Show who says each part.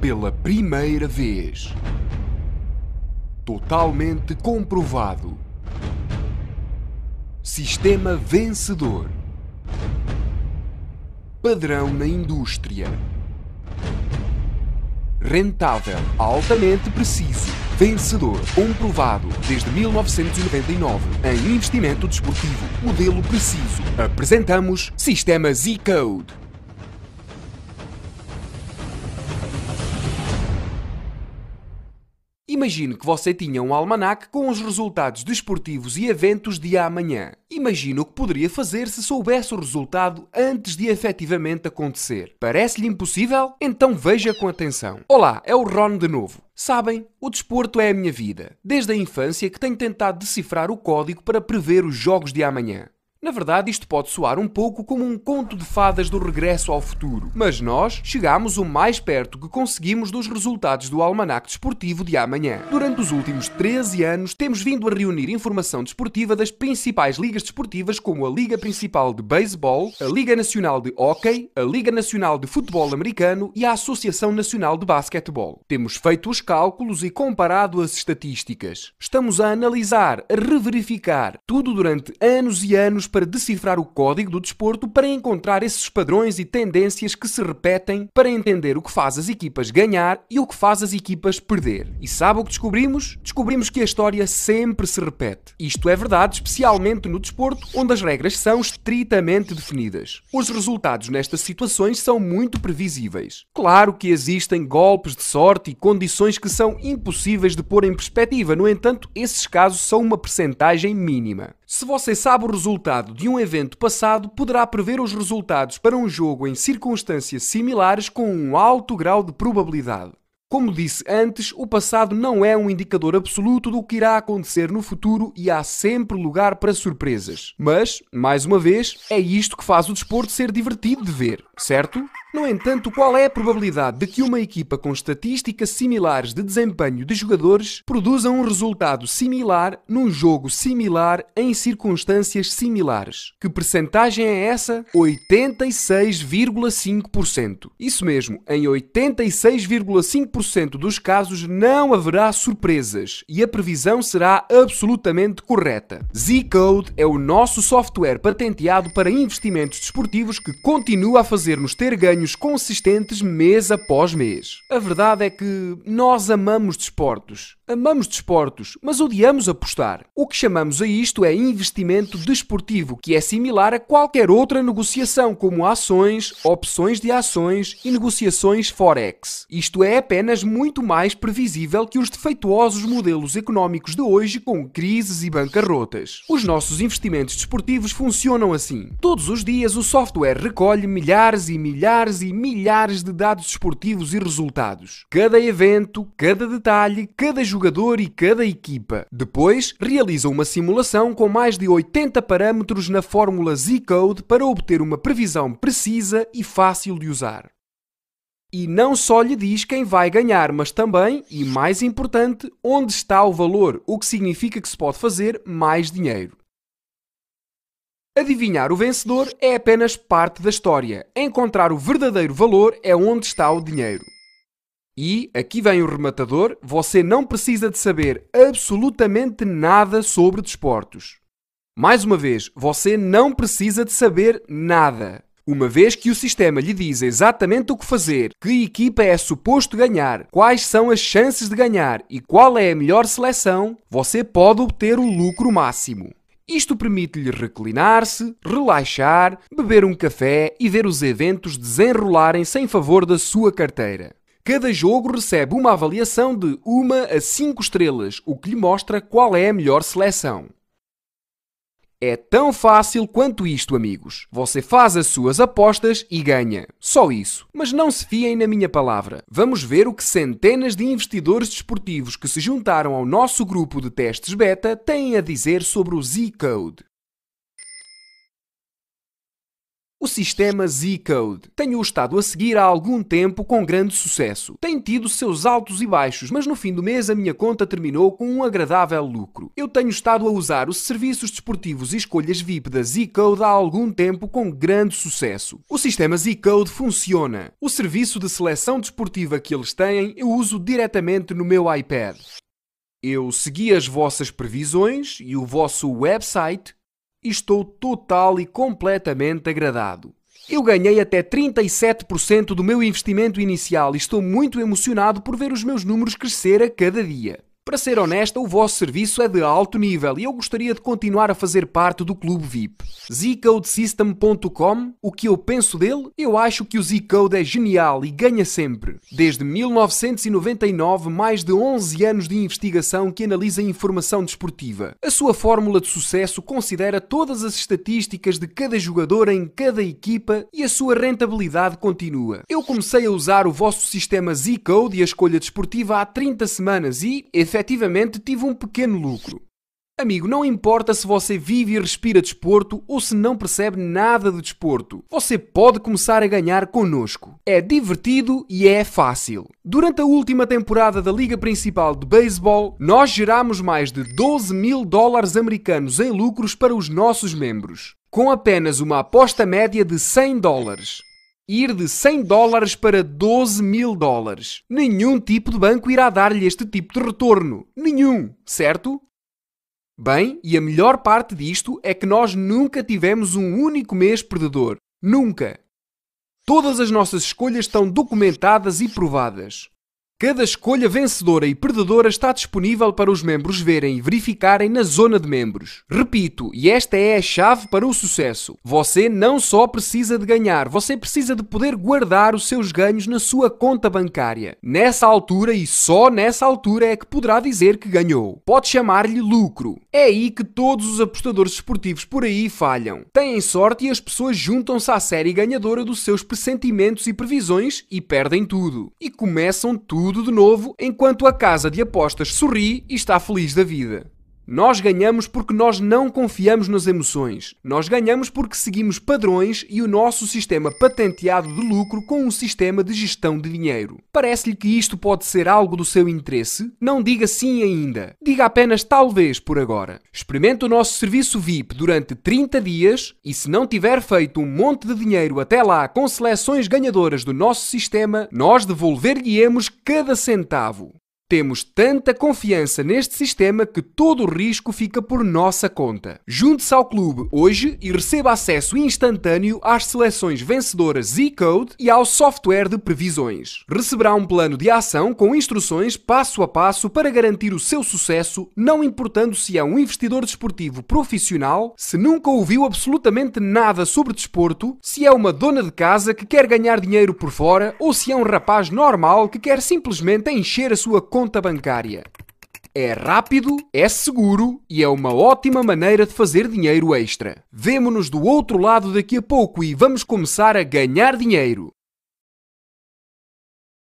Speaker 1: pela primeira vez. Totalmente comprovado. Sistema vencedor. Padrão na indústria. Rentável, altamente preciso, vencedor, comprovado desde 1999 em investimento desportivo, modelo preciso. Apresentamos sistema Z code Imagine que você tinha um almanaque com os resultados desportivos e eventos de amanhã. Imagine o que poderia fazer se soubesse o resultado antes de efetivamente acontecer. Parece-lhe impossível? Então veja com atenção. Olá, é o Ron de novo. Sabem, o desporto é a minha vida. Desde a infância que tenho tentado decifrar o código para prever os jogos de amanhã. Na verdade, isto pode soar um pouco como um conto de fadas do regresso ao futuro, mas nós chegámos o mais perto que conseguimos dos resultados do Almanac Desportivo de amanhã. Durante os últimos 13 anos, temos vindo a reunir informação desportiva das principais ligas desportivas, como a Liga Principal de Beisebol, a Liga Nacional de Hockey, a Liga Nacional de Futebol Americano e a Associação Nacional de Basquetebol. Temos feito os cálculos e comparado as estatísticas. Estamos a analisar, a reverificar, tudo durante anos e anos para decifrar o código do desporto para encontrar esses padrões e tendências que se repetem para entender o que faz as equipas ganhar e o que faz as equipas perder. E sabe o que descobrimos? Descobrimos que a história sempre se repete. Isto é verdade, especialmente no desporto, onde as regras são estritamente definidas. Os resultados nestas situações são muito previsíveis. Claro que existem golpes de sorte e condições que são impossíveis de pôr em perspectiva, no entanto, esses casos são uma percentagem mínima. Se você sabe o resultado de um evento passado, poderá prever os resultados para um jogo em circunstâncias similares com um alto grau de probabilidade. Como disse antes, o passado não é um indicador absoluto do que irá acontecer no futuro e há sempre lugar para surpresas. Mas, mais uma vez, é isto que faz o desporto ser divertido de ver, certo? No entanto, qual é a probabilidade de que uma equipa com estatísticas similares de desempenho de jogadores produza um resultado similar num jogo similar em circunstâncias similares? Que percentagem é essa? 86,5%. Isso mesmo, em 86,5% dos casos não haverá surpresas e a previsão será absolutamente correta. Z-Code é o nosso software patenteado para investimentos desportivos que continua a fazer-nos ter ganho ganhos consistentes mês após mês. A verdade é que nós amamos desportos. Amamos desportos, mas odiamos apostar. O que chamamos a isto é investimento desportivo, que é similar a qualquer outra negociação, como ações, opções de ações e negociações forex. Isto é apenas muito mais previsível que os defeituosos modelos económicos de hoje com crises e bancarrotas. Os nossos investimentos desportivos funcionam assim. Todos os dias o software recolhe milhares e milhares e milhares de dados desportivos e resultados. Cada evento, cada detalhe, cada jogada jogador e cada equipa. Depois, realiza uma simulação com mais de 80 parâmetros na fórmula Z-Code para obter uma previsão precisa e fácil de usar. E não só lhe diz quem vai ganhar, mas também, e mais importante, onde está o valor, o que significa que se pode fazer mais dinheiro. Adivinhar o vencedor é apenas parte da história. Encontrar o verdadeiro valor é onde está o dinheiro. E aqui vem o rematador: você não precisa de saber absolutamente nada sobre desportos. Mais uma vez, você não precisa de saber nada. Uma vez que o sistema lhe diz exatamente o que fazer, que equipa é suposto ganhar, quais são as chances de ganhar e qual é a melhor seleção, você pode obter o lucro máximo. Isto permite-lhe reclinar-se, relaxar, beber um café e ver os eventos desenrolarem-se em favor da sua carteira. Cada jogo recebe uma avaliação de 1 a 5 estrelas, o que lhe mostra qual é a melhor seleção. É tão fácil quanto isto, amigos. Você faz as suas apostas e ganha. Só isso. Mas não se fiem na minha palavra. Vamos ver o que centenas de investidores desportivos que se juntaram ao nosso grupo de testes beta têm a dizer sobre o Z-Code. O sistema Z-Code tenho o estado a seguir há algum tempo com grande sucesso. Tem tido seus altos e baixos, mas no fim do mês a minha conta terminou com um agradável lucro. Eu tenho estado a usar os serviços desportivos e escolhas VIP da Z-Code há algum tempo com grande sucesso. O sistema Z-Code funciona. O serviço de seleção desportiva que eles têm eu uso diretamente no meu iPad. Eu segui as vossas previsões e o vosso website e estou total e completamente agradado. Eu ganhei até 37% do meu investimento inicial e estou muito emocionado por ver os meus números crescer a cada dia. Para ser honesta, o vosso serviço é de alto nível e eu gostaria de continuar a fazer parte do clube VIP. Zcodesystem.com, o que eu penso dele? Eu acho que o Zcode é genial e ganha sempre. Desde 1999, mais de 11 anos de investigação que analisa informação desportiva. A sua fórmula de sucesso considera todas as estatísticas de cada jogador em cada equipa e a sua rentabilidade continua. Eu comecei a usar o vosso sistema Zcode e a escolha desportiva há 30 semanas e, efetivamente, efetivamente tive um pequeno lucro. Amigo, não importa se você vive e respira desporto ou se não percebe nada de desporto, você pode começar a ganhar conosco. É divertido e é fácil. Durante a última temporada da Liga Principal de Beisebol, nós gerámos mais de 12 mil dólares americanos em lucros para os nossos membros, com apenas uma aposta média de 100 dólares ir de 100 dólares para 12 mil dólares. Nenhum tipo de banco irá dar-lhe este tipo de retorno. Nenhum, certo? Bem, e a melhor parte disto é que nós nunca tivemos um único mês perdedor. Nunca. Todas as nossas escolhas estão documentadas e provadas. Cada escolha vencedora e perdedora está disponível para os membros verem e verificarem na zona de membros. Repito, e esta é a chave para o sucesso. Você não só precisa de ganhar, você precisa de poder guardar os seus ganhos na sua conta bancária. Nessa altura e só nessa altura é que poderá dizer que ganhou. Pode chamar-lhe lucro. É aí que todos os apostadores esportivos por aí falham. Têm sorte e as pessoas juntam-se à série ganhadora dos seus pressentimentos e previsões e perdem tudo. E começam tudo tudo de novo enquanto a casa de apostas sorri e está feliz da vida. Nós ganhamos porque nós não confiamos nas emoções. Nós ganhamos porque seguimos padrões e o nosso sistema patenteado de lucro com um sistema de gestão de dinheiro. Parece-lhe que isto pode ser algo do seu interesse? Não diga sim ainda. Diga apenas talvez por agora. Experimente o nosso serviço VIP durante 30 dias e se não tiver feito um monte de dinheiro até lá com seleções ganhadoras do nosso sistema, nós devolver-lhe-emos cada centavo. Temos tanta confiança neste sistema que todo o risco fica por nossa conta. Junte-se ao clube hoje e receba acesso instantâneo às seleções vencedoras Z-Code e ao software de previsões. Receberá um plano de ação com instruções passo a passo para garantir o seu sucesso, não importando se é um investidor desportivo profissional, se nunca ouviu absolutamente nada sobre desporto, se é uma dona de casa que quer ganhar dinheiro por fora ou se é um rapaz normal que quer simplesmente encher a sua conta conta bancária. É rápido, é seguro e é uma ótima maneira de fazer dinheiro extra. Vemo-nos do outro lado daqui a pouco e vamos começar a ganhar dinheiro.